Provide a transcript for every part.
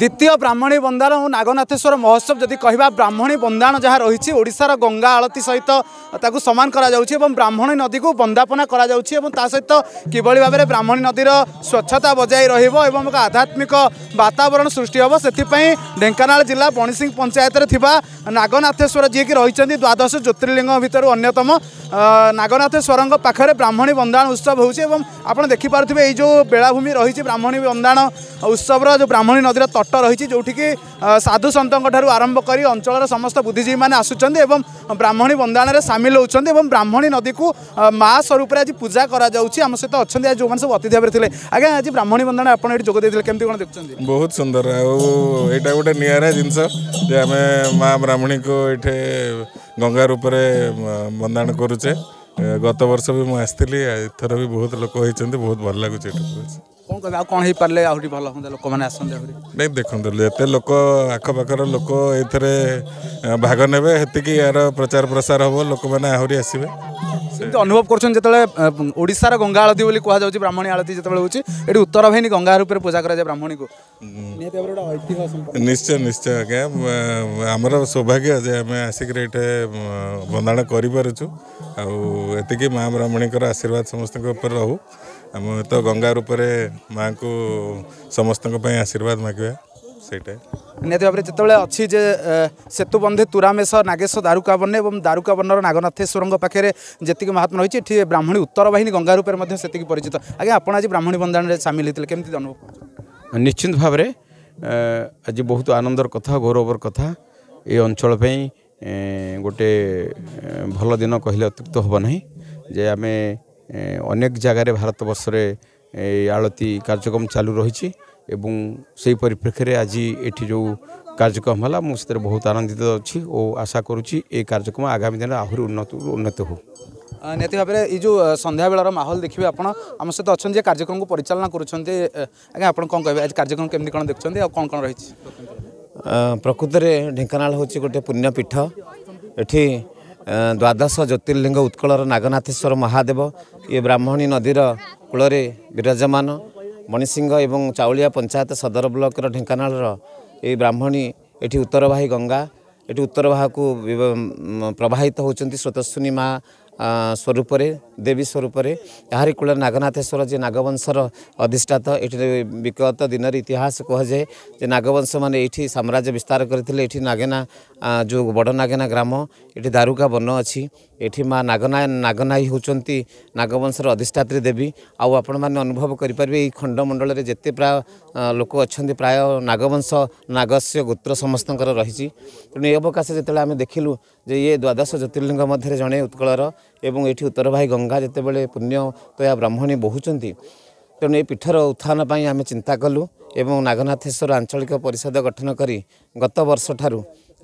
ଦ୍ୱିତୀୟ ବ୍ରାହ୍ମଣୀ ବନ୍ଦାଣ ଓ ନାଗନାଥେଶ୍ୱର ମହୋତ୍ସବ ଯଦି କହିବା ବ୍ରାହ୍ମଣୀ ବନ୍ଦାଣ ଯାହା ରହିଛି ଓଡ଼ିଶାର ଗଙ୍ଗା ଆଳତୀ ସହିତ ତାକୁ ସମାନ କରାଯାଉଛି ଏବଂ ବ୍ରାହ୍ମଣୀ ନଦୀକୁ ବନ୍ଦାପନା କରାଯାଉଛି ଏବଂ ତା ସହିତ କିଭଳି ଭାବରେ ବ୍ରାହ୍ମଣୀ ନଦୀର ସ୍ୱଚ୍ଛତା ବଜାୟ ରହିବ ଏବଂ ଏକ ଆଧ୍ୟାତ୍ମିକ ବାତାବରଣ ସୃଷ୍ଟି ହେବ ସେଥିପାଇଁ ଢେଙ୍କାନାଳ ଜିଲ୍ଲା ବଣିସିଂ ପଞ୍ଚାୟତରେ ଥିବା जी जि र द्वादश ज्योतिर्लिङ्ग भिरू अन्यत नागनाथेश्वर पाणी बन्दा उत्सव होथ्यो यही बेलाभूमि र ब्राह्मणी बन्दाण उत्सव र ब्राह्मणी नदी र तट साधु जोटिक साधुसन्तको आरंभ आरम्भकरी अञ्चल समस्त बुद्धिजीवी मे आसु ब्राह्मणी बन्दाणले सामेल हुन्छ ब्राह्मणी नदीको मा स्वरूप आज पूजा आम सहित अहिले आज जो सबै अतिथि भावी लेख्ने अहिले ब्राह्मणी बन्दा आउँछ बहुत सुन्दर आउँदा गएर जिसे ବ୍ରାହ୍ମଣୀକୁ ଏଠି ଗଙ୍ଗା ରୂପରେ ବନ୍ଦାଣ କରୁଛେ ଗତ ବର୍ଷ ବି ମୁଁ ଆସିଥିଲି ଏଥର ବି ବହୁତ ଲୋକ ହେଇଛନ୍ତି ବହୁତ ଭଲ ଲାଗୁଛି ଏଠାକୁ କ'ଣ କହିବେ ଆଉ କ'ଣ ହେଇପାରିଲେ ଆହୁରି ଭଲ ହୁଅନ୍ତା ଲୋକମାନେ ଆସନ୍ତେ ଆହୁରି ନାଇଁ ଦେଖନ୍ତୁ ଯେତେ ଲୋକ ଆଖପାଖର ଲୋକ ଏଥିରେ ଭାଗ ନେବେ ସେତିକି ଏହାର ପ୍ରଚାର ପ୍ରସାର ହେବ ଲୋକମାନେ ଆହୁରି ଆସିବେ अनुभव गर्ङा आलदी पनि कहाँछणी आलदी हुन्छ उत्तर भए गङा रूपले पूजा ब्राह्मणी निश्चय निश्चय आज आमर सौभाग्य बन्दापारु आउ यतिक मा्राह्मणीको आशीर्वाद समस्त रह गङ्गा मा समस्तै आशीर्वाद माग् ସେଇଟା ନିହାତି ଭାବରେ ଯେତେବେଳେ ଅଛି ଯେ ସେତୁ ବନ୍ଧେ ତୁରାମେଶ ନାଗେଶ ଦାରୁକାବନ ଏବଂ ଦାରୁକାବନର ନାଗନାଥେଶ୍ୱରଙ୍କ ପାଖରେ ଯେତିକି ମହାତ୍ମା ରହିଛି ଏଠି ବ୍ରାହ୍ମଣୀ ଉତ୍ତର ବାହିନୀ ଗଙ୍ଗା ରୂପରେ ମଧ୍ୟ ସେତିକି ପରିଚିତ ଆଜ୍ଞା ଆପଣ ଆଜି ବ୍ରାହ୍ମଣୀ ବନ୍ଦାଣରେ ସାମିଲ ହୋଇଥିଲେ କେମିତି ଅନୁଭବ ନିଶ୍ଚିନ୍ତ ଭାବରେ ଆଜି ବହୁତ ଆନନ୍ଦର କଥା ଗୌରବର କଥା ଏ ଅଞ୍ଚଳ ପାଇଁ ଗୋଟେ ଭଲ ଦିନ କହିଲେ ଅତ୍ୟୁକ୍ତ ହେବ ନାହିଁ ଯେ ଆମେ ଅନେକ ଜାଗାରେ ଭାରତବର୍ଷରେ ଏଇ আড়তি କାର୍ଯ୍ୟକ୍ରମ ଚାଲୁ ରହିଛି এবং সেই পরিপ্রেক্ষীরে আজি এটি যে কার্যক্রম হল মু সেটার বহুত আনন্দিত অছি ও আশা করুছি এই কার্যক্রম আগামী দিনে আহরি উন্নত উন্নত হোক ନିହାତି ଭାବରେ ଏଇ ଯେଉଁ ସନ୍ଧ୍ୟାବେଳର ମାହୋଲ ଦେଖିବେ ଆପଣ ଆମ ସହିତ ଅଛନ୍ତି ଯେ କାର୍ଯ୍ୟକ୍ରମକୁ ପରିଚାଳନା କରୁଛନ୍ତି ଆଜ୍ଞା ଆପଣ କ'ଣ କହିବେ ଆଜି କାର୍ଯ୍ୟକ୍ରମ କେମିତି କ'ଣ ଦେଖୁଛନ୍ତି ଆଉ କ'ଣ କ'ଣ ରହିଛି ପ୍ରକୃତରେ ଢେଙ୍କାନାଳ ହେଉଛି ଗୋଟେ ପୁଣ୍ୟପୀଠ ଏଠି ଦ୍ୱାଦଶ ଜ୍ୟୋତିର୍ଲିଙ୍ଗ ଉତ୍କଳର ନାଗନାଥେଶ୍ୱର ମହାଦେବ ଇଏ ବ୍ରାହ୍ମଣୀ ନଦୀର କୂଳରେ ବିରାଜମାନ ମଣିସିଂହ ଏବଂ ଚାଉଳିଆ ପଞ୍ଚାୟତ ସଦର ବ୍ଲକର ଢେଙ୍କାନାଳର ଏଇ ବ୍ରାହ୍ମଣୀ ଏଠି ଉତ୍ତରବାହୀ ଗଙ୍ଗା ଏଠି ଉତ୍ତରବାହାକୁ ପ୍ରବାହିତ ହେଉଛନ୍ତି ସ୍ରୋତସ୍ୱିନୀ ମା' ସ୍ୱରୂପରେ ଦେବୀ ସ୍ୱରୂପରେ ଏହାରି କୂଳ ନାଗନାଥେଶ୍ୱର ଯିଏ ନାଗବଂଶର ଅଧିଷ୍ଠାତ ଏଠାରେ ବିଗତ ଦିନରେ ଇତିହାସ କୁହାଯାଏ ଯେ ନାଗବଂଶମାନେ ଏଇଠି ସାମ୍ରାଜ୍ୟ ବିସ୍ତାର କରିଥିଲେ ଏଠି ନାଗେନା ଯେଉଁ ବଡ଼ ନାଗେନା ଗ୍ରାମ ଏଠି ଦାରୁକା ବନ ଅଛି ଏଠି ମାଆ ନାଗନା ନାଗନାଇ ହେଉଛନ୍ତି ନାଗବଂଶର ଅଧିଷ୍ଠାତ୍ରୀ ଦେବୀ ଆଉ ଆପଣମାନେ ଅନୁଭବ କରିପାରିବେ ଏଇ ଖଣ୍ଡମଣ୍ଡଳରେ ଯେତେ ପ୍ରାୟ ଲୋକ ଅଛନ୍ତି ପ୍ରାୟ ନାଗବଂଶ ନାଗସ୍ୟ ଗୋତ୍ର ସମସ୍ତଙ୍କର ରହିଛି ତେଣୁ ଏ ଅବକାଶ ଯେତେବେଳେ ଆମେ ଦେଖିଲୁ ଯେ ଇଏ ଦ୍ୱାଦଶ ଜ୍ୟୋତିର୍ଲିଙ୍ଗ ମଧ୍ୟରେ ଜଣେ ଉତ୍କଳର ଏବଂ ଏଠି ଉତ୍ତର ଭାଇ ଗଙ୍ଗା ଯେତେବେଳେ ପୁଣ୍ୟ ତୟା ବ୍ରାହ୍ମଣୀ ବୋହୁଛନ୍ତି ତେଣୁ ଏ ପୀଠର ଉତ୍ଥାନ ପାଇଁ ଆମେ ଚିନ୍ତା କଲୁ ଏବଂ ନାଗନାଥେଶ୍ୱର ଆଞ୍ଚଳିକ ପରିଷଦ ଗଠନ କରି ଗତ ବର୍ଷଠାରୁ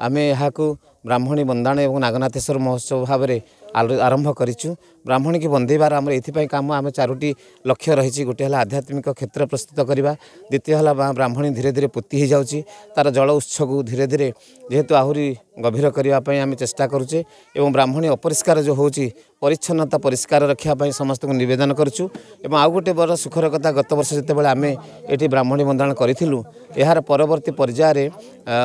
ଆମେ ଏହାକୁ ବ୍ରାହ୍ମଣୀ ବନ୍ଦାଣ ଏବଂ ନାଗନାଥେଶ୍ୱର ମହୋତ୍ସବ ଭାବରେ ଆରମ୍ଭ କରିଛୁ ବ୍ରାହ୍ମଣୀକି ବନ୍ଦେଇବାର ଆମର ଏଥିପାଇଁ କାମ ଆମେ ଚାରୋଟି ଲକ୍ଷ୍ୟ ରହିଛି ଗୋଟିଏ ହେଲା ଆଧ୍ୟାତ୍ମିକ କ୍ଷେତ୍ର ପ୍ରସ୍ତୁତ କରିବା ଦ୍ୱିତୀୟ ହେଲା ବ୍ରାହ୍ମଣୀ ଧୀରେ ଧୀରେ ପୋତି ହୋଇଯାଉଛି ତା'ର ଜଳ ଉତ୍ସକୁ ଧୀରେ ଧୀରେ ଯେହେତୁ ଆହୁରି ଗଭୀର କରିବା ପାଇଁ ଆମେ ଚେଷ୍ଟା କରୁଛେ ଏବଂ ବ୍ରାହ୍ମଣୀ ଅପରିଷ୍କାର ଯେଉଁ ହେଉଛି ପରିଚ୍ଛନ୍ନତା ପରିଷ୍କାର ରଖିବା ପାଇଁ ସମସ୍ତଙ୍କୁ ନିବେଦନ କରୁଛୁ ଏବଂ ଆଉ ଗୋଟିଏ ବଡ଼ ସୁଖର କଥା ଗତ ବର୍ଷ ଯେତେବେଳେ ଆମେ ଏଠି ବ୍ରାହ୍ମଣୀ ବନ୍ଦାଣ କରିଥିଲୁ ଏହାର ପରବର୍ତ୍ତୀ ପର୍ଯ୍ୟାୟରେ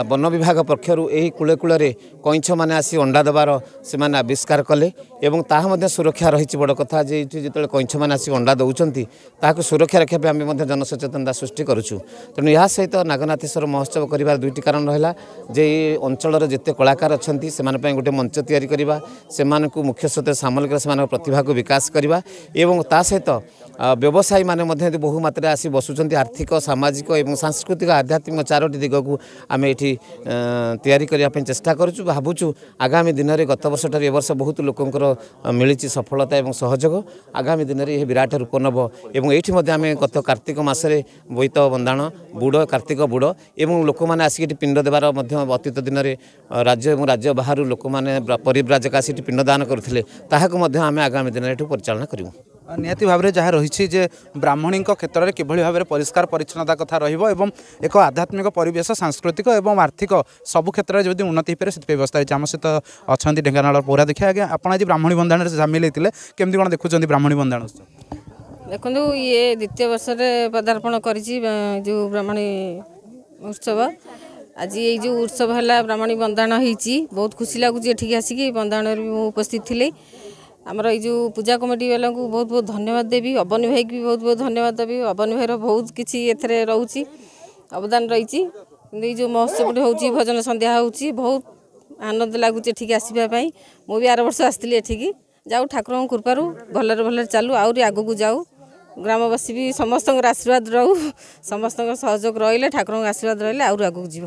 ବନ ବିଭାଗ ପକ୍ଷରୁ ଏହି କୂଳେ କୂଳରେ କଇଁଛମାନେ ଆସି ଅଣ୍ଡା ଦେବାର ସେମାନେ ଆବିଷ୍କାର କଲେ ଏବଂ ତାହା ମଧ୍ୟ ସୁରକ୍ଷା ରହିଛି ବଡ଼ କଥା ଯେ ଏଇଠି ଯେତେବେଳେ କଇଁଛମାନେ ଆସି ଅଣ୍ଡା ଦେଉଛନ୍ତି ତାହାକୁ ସୁରକ୍ଷା ରଖିବା ପାଇଁ ଆମେ ମଧ୍ୟ ଜନସଚେତନତା ସୃଷ୍ଟି କରୁଛୁ ତେଣୁ ଏହା ସହିତ ନାଗନାଥେଶ୍ୱର ମହୋତ୍ସବ କରିବାର ଦୁଇଟି କାରଣ ରହିଲା ଯେ ଏ ଅଞ୍ଚଳର ଯେତେ କଳାକାର ଅଛନ୍ତି ସେମାନଙ୍କ ପାଇଁ ଗୋଟେ ମଞ୍ଚ ତିଆରି କରିବା ସେମାନଙ୍କୁ ମୁଖ୍ୟ ସ୍ରୋତ ସାମଲ କରି ସେମାନଙ୍କ ପ୍ରତିଭାକୁ ବିକାଶ କରିବା ଏବଂ ତା ସହିତ ବ୍ୟବସାୟୀମାନେ ମଧ୍ୟ ଯଦି ବହୁମାତ୍ରାରେ ଆସି ବସୁଛନ୍ତି ଆର୍ଥିକ ସାମାଜିକ ଏବଂ ସାଂସ୍କୃତିକ ଆଧ୍ୟାତ୍ମିକ ଚାରୋଟି ଦିଗକୁ ଆମେ ଏଠି ତିଆରି କରିବା ପାଇଁ ଚେଷ୍ଟା କରୁଛୁ ବା ଭାବୁଛୁ ଆଗାମୀ ଦିନରେ ଗତ ବର୍ଷଠାରୁ ଏ ବର୍ଷ ବହୁତ ଲୋକଙ୍କର ମିଳିଛି ସଫଳତା ଏବଂ ସହଯୋଗ ଆଗାମୀ ଦିନରେ ଏହି ବିରାଟ ରୂପ ନେବ ଏବଂ ଏଇଠି ମଧ୍ୟ ଆମେ ଗତ କାର୍ତ୍ତିକ ମାସରେ ବୋଇତ ବନ୍ଦାଣ ବୁଡ଼ କାର୍ତ୍ତିକ ବୁଡ଼ ଏବଂ ଲୋକମାନେ ଆସିକି ଏଠି ପିଣ୍ଡ ଦେବାର ମଧ୍ୟ ଅତୀତ ଦିନରେ ରାଜ୍ୟ ଏବଂ ରାଜ୍ୟ ବାହାରୁ ଲୋକମାନେ ପରିବ୍ରାଜକ ଆସି ଏଠି ପିଣ୍ଡଦାନ କରୁଥିଲେ ତାହାକୁ ମଧ୍ୟ ଆମେ ଆଗାମୀ ଦିନରେ ଏଠୁ ପରିଚାଳନା କରିବୁ ନିହାତି ଭାବରେ ଯାହା ରହିଛି ଯେ ବ୍ରାହ୍ମଣୀଙ୍କ କ୍ଷେତ୍ରରେ କିଭଳି ଭାବରେ ପରିଷ୍କାର ପରିଚ୍ଛନ୍ନତା କଥା ରହିବ ଏବଂ ଏକ ଆଧ୍ୟାତ୍ମିକ ପରିବେଶ ସାଂସ୍କୃତିକ ଏବଂ ଆର୍ଥିକ ସବୁ କ୍ଷେତ୍ରରେ ଯଦି ଉନ୍ନତି ହୋଇପାରିବ ସେଥିପାଇଁ ବ୍ୟବସ୍ଥା ହେଇଛି ଆମ ସହିତ ଅଛନ୍ତି ଢେଙ୍କାନାଳ ପୌରା ଦେଖିବା ଆଜ୍ଞା ଆପଣ ଆଜି ବ୍ରାହ୍ମଣୀ ବନ୍ଧାଣରେ ସାମିଲ ହେଇଥିଲେ କେମିତି କ'ଣ ଦେଖୁଛନ୍ତି ବ୍ରାହ୍ମଣୀ ବନ୍ଧାଣ ଦେଖନ୍ତୁ ଇଏ ଦ୍ୱିତୀୟ ବର୍ଷରେ ପଦାର୍ପଣ କରିଛି ଯେଉଁ ବ୍ରାହ୍ମଣୀ ଉତ୍ସବ ଆଜି ଏଇ ଯେଉଁ ଉତ୍ସବ ହେଲା ବ୍ରାହ୍ମଣୀ ବନ୍ଦାଣ ହେଇଛି ବହୁତ ଖୁସି ଲାଗୁଛି ଏଠିକି ଆସିକି ବନ୍ଦାଣରେ ମୁଁ ଉପସ୍ଥିତ ଥିଲି ଆମର ଏଇ ଯେଉଁ ପୂଜା କମିଟି ବାଲାଙ୍କୁ ବହୁତ ବହୁତ ଧନ୍ୟବାଦ ଦେବି ଅବନୀ ଭାଇକି ବି ବହୁତ ବହୁତ ଧନ୍ୟବାଦ ଦେବି ଅବନୀ ଭାଇର ବହୁତ କିଛି ଏଥିରେ ରହୁଛି ଅବଦାନ ରହିଛି କିନ୍ତୁ ଏଇ ଯେଉଁ ମହୋତ୍ସବଟି ହେଉଛି ଭଜନ ସନ୍ଧ୍ୟା ହେଉଛି ବହୁତ ଆନନ୍ଦ ଲାଗୁଛି ଏଠିକି ଆସିବା ପାଇଁ ମୁଁ ବି ଆର ବର୍ଷ ଆସିଥିଲି ଏଠିକି ଯାଉ ଠାକୁରଙ୍କ କୃପାରୁ ଭଲରେ ଭଲରେ ଚାଲୁ ଆହୁରି ଆଗକୁ ଯାଉ ଗ୍ରାମବାସୀ ବି ସମସ୍ତଙ୍କର ଆଶୀର୍ବାଦ ରହୁ ସମସ୍ତଙ୍କ ସହଯୋଗ ରହିଲେ ଠାକୁରଙ୍କ ଆଶୀର୍ବାଦ ରହିଲେ ଆହୁରି ଆଗକୁ ଯିବ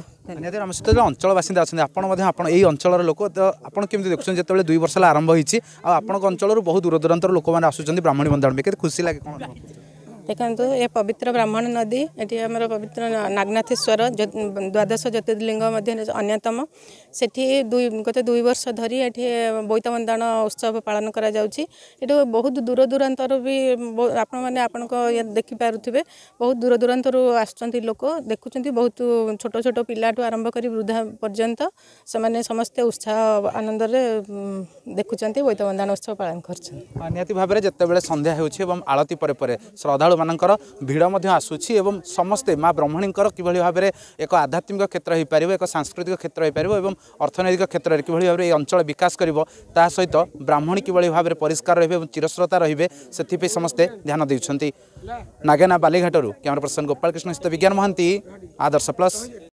ଆମ ସହିତ ଅଞ୍ଚଳ ବାସିନ୍ଦା ଅଛନ୍ତି ଆପଣ ମଧ୍ୟ ଆପଣ ଏହି ଅଞ୍ଚଳର ଲୋକ ତ ଆପଣ କେମିତି ଦେଖୁଛନ୍ତି ଯେତେବେଳେ ଦୁଇ ବର୍ଷ ହେଲା ଆରମ୍ଭ ହୋଇଛି ଆଉ ଆପଣଙ୍କ ଅଞ୍ଚଳରୁ ବହୁତ ଦୂରଦୂରାନ୍ତର ଲୋକମାନେ ଆସୁଛନ୍ତି ବ୍ରାହ୍ମଣୀ ପାଇଁ କେତେ ଖୁସି ଲାଗେ କ'ଣ ଦେଖନ୍ତୁ ଏ ପବିତ୍ର ବ୍ରାହ୍ମଣ ନଦୀ ଏଠି ଆମର ପବିତ୍ର ନାଗନାଥେଶ୍ୱର ଦ୍ୱାଦଶ ଜ୍ୟୋତିର୍ଲିଙ୍ଗ ମଧ୍ୟରେ ଅନ୍ୟତମ ସେଠି ଦୁଇ ଗତ ଦୁଇ ବର୍ଷ ଧରି ଏଠି ବୋଇତ ବନ୍ଦାଣ ଉତ୍ସବ ପାଳନ କରାଯାଉଛି ଏଠୁ ବହୁତ ଦୂରଦୂରାନ୍ତରୁ ବି ଆପଣମାନେ ଆପଣଙ୍କ ଦେଖିପାରୁଥିବେ ବହୁତ ଦୂରଦୂରାନ୍ତରୁ ଆସୁଛନ୍ତି ଲୋକ ଦେଖୁଛନ୍ତି ବହୁତ ଛୋଟ ଛୋଟ ପିଲାଠୁ ଆରମ୍ଭ କରି ବୃଦ୍ଧା ପର୍ଯ୍ୟନ୍ତ ସେମାନେ ସମସ୍ତେ ଉତ୍ସାହ ଆନନ୍ଦରେ ଦେଖୁଛନ୍ତି ବୋଇତ ବନ୍ଦାଣ ଉତ୍ସବ ପାଳନ କରୁଛନ୍ତି ନିହାତି ଭାବରେ ଯେତେବେଳେ ସନ୍ଧ୍ୟା ହେଉଛି ଏବଂ ଆଳତି ପରେ ପରେ ଶ୍ରଦ୍ଧାଳୁ ଶ୍ରଦ୍ଧାଳୁମାନଙ୍କର ଭିଡ଼ ମଧ୍ୟ ଆସୁଛି ଏବଂ ସମସ୍ତେ ମା ବ୍ରହ୍ମଣୀଙ୍କର କିଭଳି ଭାବରେ ଏକ ଆଧ୍ୟାତ୍ମିକ କ୍ଷେତ୍ର ହୋଇପାରିବ ଏକ ସାଂସ୍କୃତିକ କ୍ଷେତ୍ର ହୋଇପାରିବ ଏବଂ ଅର୍ଥନୈତିକ କ୍ଷେତ୍ରରେ କିଭଳି ଭାବରେ ଏହି ଅଞ୍ଚଳ ବିକାଶ କରିବ ତା ସହିତ ବ୍ରାହ୍ମଣୀ କିଭଳି ଭାବରେ ପରିଷ୍କାର ରହିବେ ଏବଂ ଚିରସ୍ରତା ରହିବେ ସେଥିପାଇଁ ସମସ୍ତେ ଧ୍ୟାନ ଦେଉଛନ୍ତି ନାଗେନା ବାଲିଘାଟରୁ କ୍ୟାମେରା ପର୍ସନ ଗୋପାଳ କୃଷ୍ଣ ବିଜ୍ଞାନ ମହାନ୍ତି ଆଦର୍ଶ ପ୍ଲସ୍